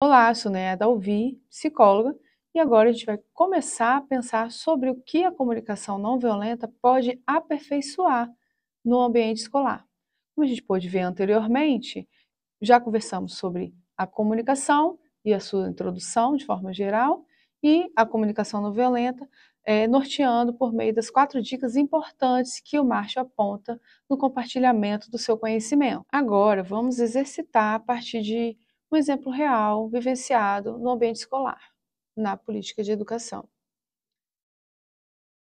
Olá, sou Nea né? é Dalvi, psicóloga, e agora a gente vai começar a pensar sobre o que a comunicação não violenta pode aperfeiçoar no ambiente escolar. Como a gente pôde ver anteriormente, já conversamos sobre a comunicação e a sua introdução de forma geral, e a comunicação não violenta, é, norteando por meio das quatro dicas importantes que o Márcio aponta no compartilhamento do seu conhecimento. Agora, vamos exercitar a partir de um exemplo real vivenciado no ambiente escolar, na política de educação.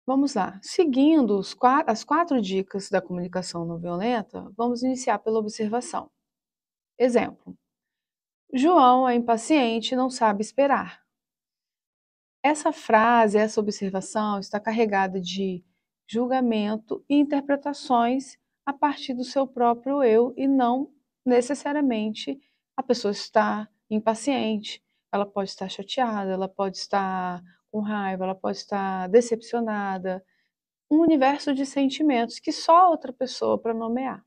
Vamos lá. Seguindo quatro, as quatro dicas da comunicação não violenta, vamos iniciar pela observação. Exemplo: João é impaciente e não sabe esperar. Essa frase, essa observação está carregada de julgamento e interpretações a partir do seu próprio eu e não necessariamente a pessoa está impaciente, ela pode estar chateada, ela pode estar com raiva, ela pode estar decepcionada. Um universo de sentimentos que só outra pessoa para nomear.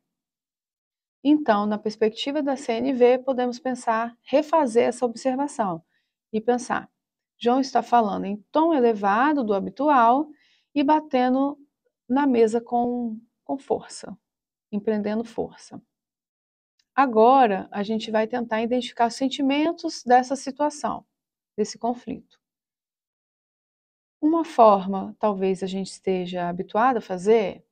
Então, na perspectiva da CNV, podemos pensar, refazer essa observação e pensar: João está falando em tom elevado do habitual e batendo na mesa com, com força, empreendendo força. Agora, a gente vai tentar identificar os sentimentos dessa situação, desse conflito. Uma forma, talvez a gente esteja habituado a fazer,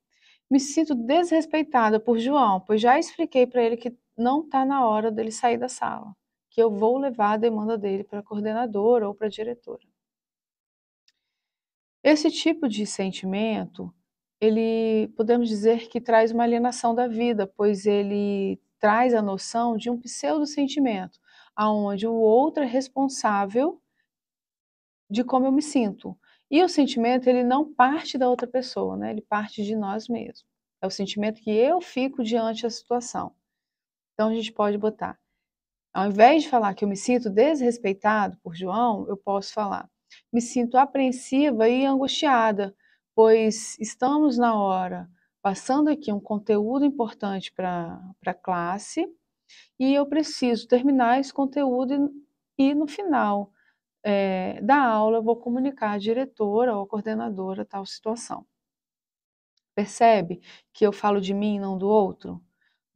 me sinto desrespeitada por João, pois já expliquei para ele que não está na hora dele sair da sala, que eu vou levar a demanda dele para a coordenadora ou para a diretora. Esse tipo de sentimento, ele podemos dizer que traz uma alienação da vida, pois ele traz a noção de um pseudo-sentimento, aonde o outro é responsável de como eu me sinto. E o sentimento, ele não parte da outra pessoa, né? Ele parte de nós mesmos. É o sentimento que eu fico diante da situação. Então a gente pode botar ao invés de falar que eu me sinto desrespeitado por João, eu posso falar: me sinto apreensiva e angustiada, pois estamos na hora passando aqui um conteúdo importante para a classe e eu preciso terminar esse conteúdo e, e no final é, da aula eu vou comunicar à diretora ou à coordenadora tal situação. Percebe que eu falo de mim e não do outro?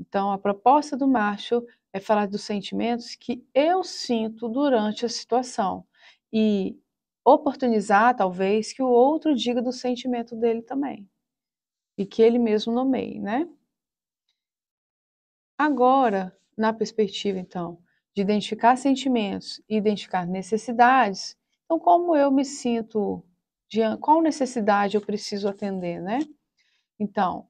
Então, a proposta do Marshall é falar dos sentimentos que eu sinto durante a situação e oportunizar, talvez, que o outro diga do sentimento dele também e que ele mesmo nomeie, né? Agora, na perspectiva, então, de identificar sentimentos e identificar necessidades, então, como eu me sinto, qual necessidade eu preciso atender, né? Então,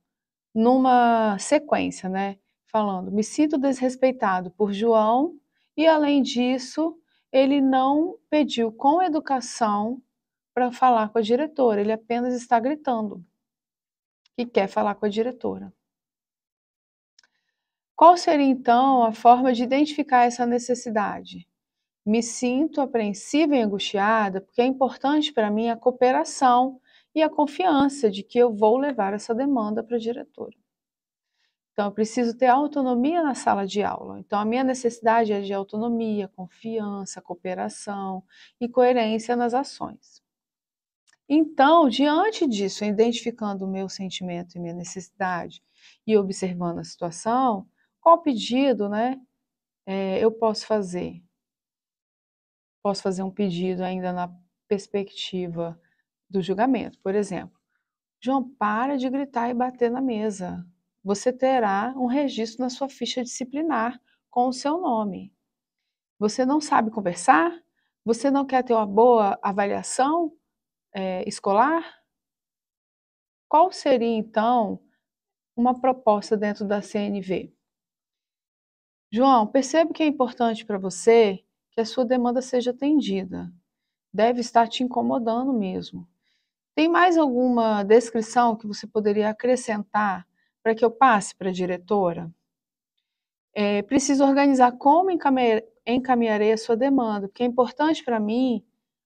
numa sequência, né? Falando, me sinto desrespeitado por João e, além disso, ele não pediu com educação para falar com a diretora, ele apenas está gritando que quer falar com a diretora. Qual seria então a forma de identificar essa necessidade? Me sinto apreensiva e angustiada porque é importante para mim a cooperação e a confiança de que eu vou levar essa demanda para a diretora. Então, eu preciso ter autonomia na sala de aula. Então, a minha necessidade é de autonomia, confiança, cooperação e coerência nas ações. Então, diante disso, identificando o meu sentimento e minha necessidade e observando a situação, qual pedido né, é, eu posso fazer? Posso fazer um pedido ainda na perspectiva do julgamento. Por exemplo, João, para de gritar e bater na mesa. Você terá um registro na sua ficha disciplinar com o seu nome. Você não sabe conversar? Você não quer ter uma boa avaliação? é, escolar? Qual seria então uma proposta dentro da CNV? João, percebo que é importante para você que a sua demanda seja atendida. Deve estar te incomodando mesmo. Tem mais alguma descrição que você poderia acrescentar para que eu passe para a diretora? É, preciso organizar como encaminharei a sua demanda, porque é importante para mim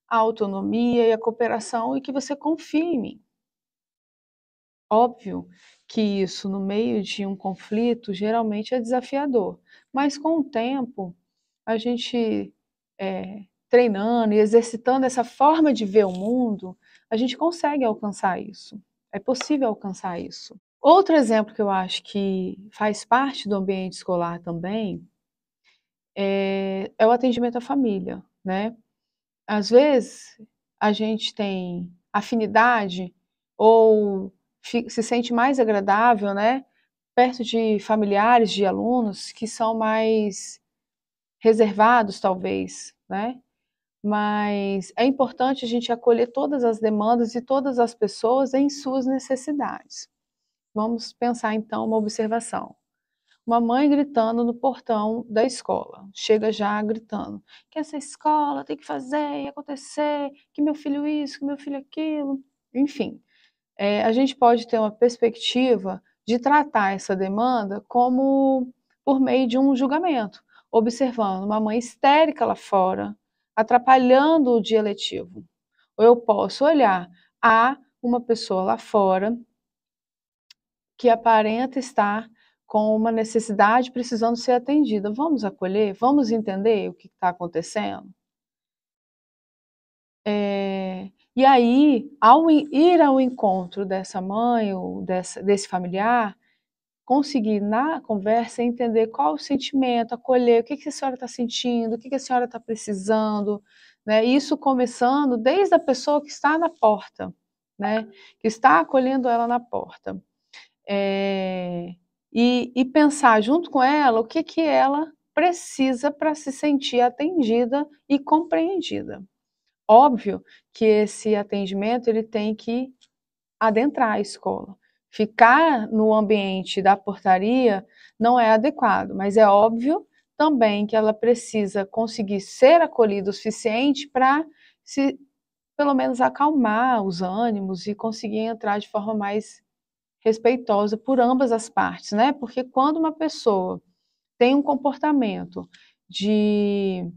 a autonomia e a cooperação e que você confie em mim. Óbvio que isso, no meio de um conflito, geralmente é desafiador, mas com o tempo, a gente é, treinando e exercitando essa forma de ver o mundo, a gente consegue alcançar isso. É possível alcançar isso. Outro exemplo que eu acho que faz parte do ambiente escolar também é, é o atendimento à família, né? às vezes a gente tem afinidade ou se sente mais agradável, né, perto de familiares, de alunos que são mais reservados, talvez, né? Mas é importante a gente acolher todas as demandas e todas as pessoas em suas necessidades. Vamos pensar então uma observação. Uma mãe gritando no portão da escola. Chega já gritando: que essa escola tem que fazer e acontecer, que meu filho isso, que meu filho aquilo. Enfim, é, a gente pode ter uma perspectiva de tratar essa demanda como por meio de um julgamento, observando uma mãe histérica lá fora, atrapalhando o dia letivo. Ou eu posso olhar a uma pessoa lá fora que aparenta estar com uma necessidade precisando ser atendida. Vamos acolher? Vamos entender o que está acontecendo? É, e aí, ao ir ao encontro dessa mãe ou dessa, desse familiar, conseguir na conversa entender qual o sentimento, acolher o que, que a senhora está sentindo, o que, que a senhora está precisando, né? Isso começando desde a pessoa que está na porta, né? Que está acolhendo ela na porta. É, e, e pensar junto com ela o que, que ela precisa para se sentir atendida e compreendida. Óbvio que esse atendimento ele tem que adentrar a escola. Ficar no ambiente da portaria não é adequado, mas é óbvio também que ela precisa conseguir ser acolhida o suficiente para se pelo menos acalmar os ânimos e conseguir entrar de forma mais respeitosa por ambas as partes, né? Porque quando uma pessoa tem um comportamento de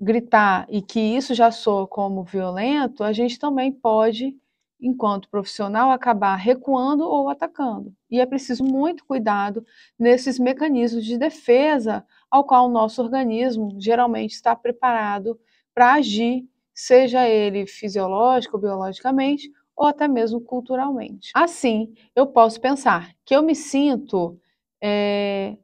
gritar e que isso já soa como violento, a gente também pode, enquanto profissional, acabar recuando ou atacando. E é preciso muito cuidado nesses mecanismos de defesa ao qual o nosso organismo geralmente está preparado para agir, seja ele fisiológico, biologicamente ou até mesmo culturalmente. Assim, eu posso pensar que eu me sinto é,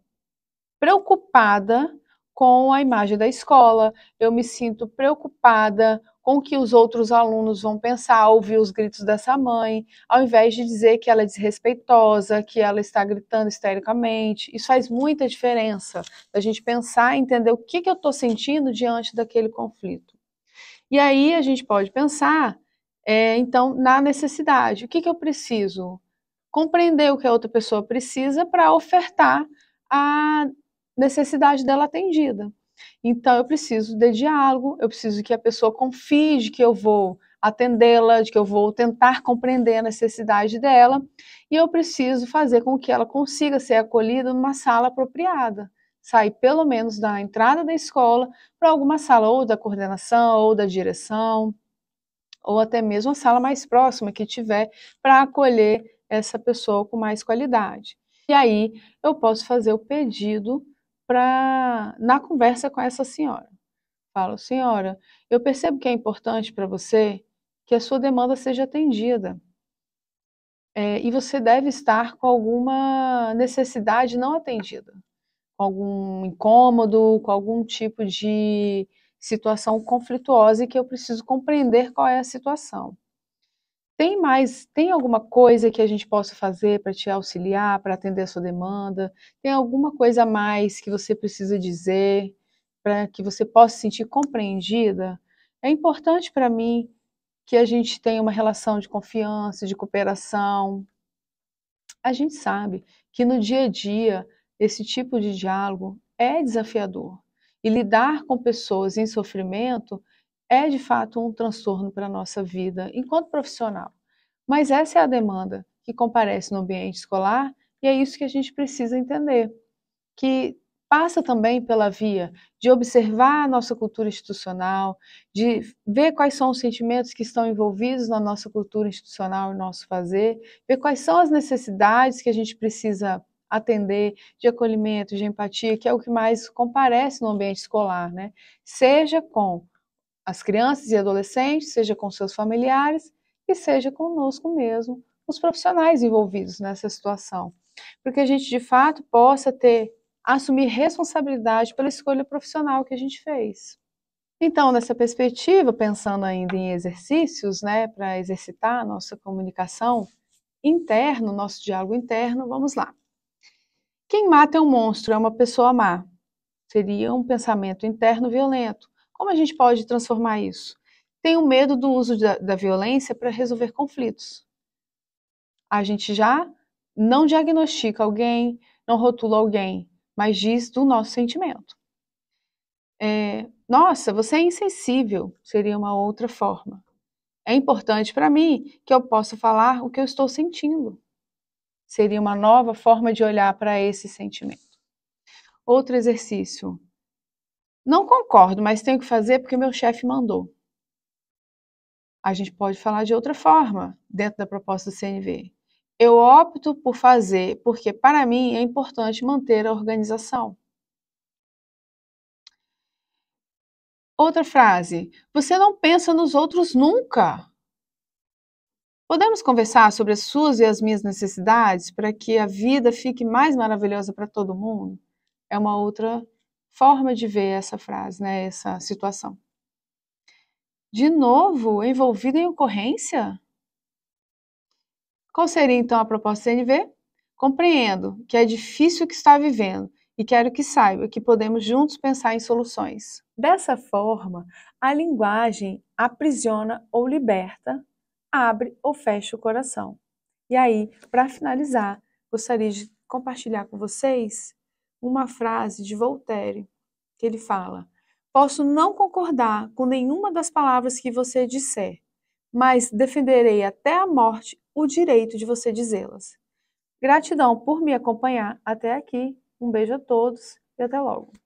preocupada com a imagem da escola, eu me sinto preocupada com o que os outros alunos vão pensar ouvir os gritos dessa mãe, ao invés de dizer que ela é desrespeitosa, que ela está gritando histericamente. Isso faz muita diferença a gente pensar e entender o que, que eu estou sentindo diante daquele conflito. E aí a gente pode pensar é, então, na necessidade, o que, que eu preciso? Compreender o que a outra pessoa precisa para ofertar a necessidade dela atendida. Então, eu preciso de diálogo, eu preciso que a pessoa confie de que eu vou atendê-la, de que eu vou tentar compreender a necessidade dela, e eu preciso fazer com que ela consiga ser acolhida numa sala apropriada. Sair pelo menos da entrada da escola para alguma sala ou da coordenação ou da direção, ou até mesmo a sala mais próxima que tiver para acolher essa pessoa com mais qualidade. E aí eu posso fazer o pedido para na conversa com essa senhora. Falo, senhora, eu percebo que é importante para você que a sua demanda seja atendida. É, e você deve estar com alguma necessidade não atendida, com algum incômodo, com algum tipo de situação conflituosa e que eu preciso compreender qual é a situação. Tem mais, tem alguma coisa que a gente possa fazer para te auxiliar, para atender a sua demanda? Tem alguma coisa a mais que você precisa dizer para que você possa se sentir compreendida? É importante para mim que a gente tenha uma relação de confiança, de cooperação. A gente sabe que no dia a dia esse tipo de diálogo é desafiador. E lidar com pessoas em sofrimento é de fato um transtorno para a nossa vida enquanto profissional. Mas essa é a demanda que comparece no ambiente escolar e é isso que a gente precisa entender, que passa também pela via de observar a nossa cultura institucional, de ver quais são os sentimentos que estão envolvidos na nossa cultura institucional e nosso fazer, ver quais são as necessidades que a gente precisa atender, de acolhimento, de empatia, que é o que mais comparece no ambiente escolar, né? Seja com as crianças e adolescentes, seja com seus familiares e seja conosco mesmo, os profissionais envolvidos nessa situação. Porque a gente de fato possa ter assumir responsabilidade pela escolha profissional que a gente fez. Então, nessa perspectiva, pensando ainda em exercícios, né, para exercitar a nossa comunicação interna, o nosso diálogo interno, vamos lá. Quem mata é um monstro, é uma pessoa má. Seria um pensamento interno violento. Como a gente pode transformar isso? Tenho medo do uso da, da violência para resolver conflitos. A gente já não diagnostica alguém, não rotula alguém, mas diz do nosso sentimento. É, nossa, você é insensível, seria uma outra forma. É importante para mim que eu possa falar o que eu estou sentindo seria uma nova forma de olhar para esse sentimento. Outro exercício. Não concordo, mas tenho que fazer porque meu chefe mandou. A gente pode falar de outra forma dentro da proposta do CNV. Eu opto por fazer porque, para mim, é importante manter a organização. Outra frase. Você não pensa nos outros nunca. Podemos conversar sobre as suas e as minhas necessidades para que a vida fique mais maravilhosa para todo mundo? É uma outra forma de ver essa frase, né, essa situação. De novo, envolvido em ocorrência? Qual seria então a proposta CNV? Compreendo que é difícil o que está vivendo e quero que saiba que podemos juntos pensar em soluções. Dessa forma, a linguagem aprisiona ou liberta abre ou fecha o coração. E aí, para finalizar, gostaria de compartilhar com vocês uma frase de Voltaire, que ele fala: Posso não concordar com nenhuma das palavras que você disser, mas defenderei até a morte o direito de você dizê-las. Gratidão por me acompanhar até aqui. Um beijo a todos e até logo.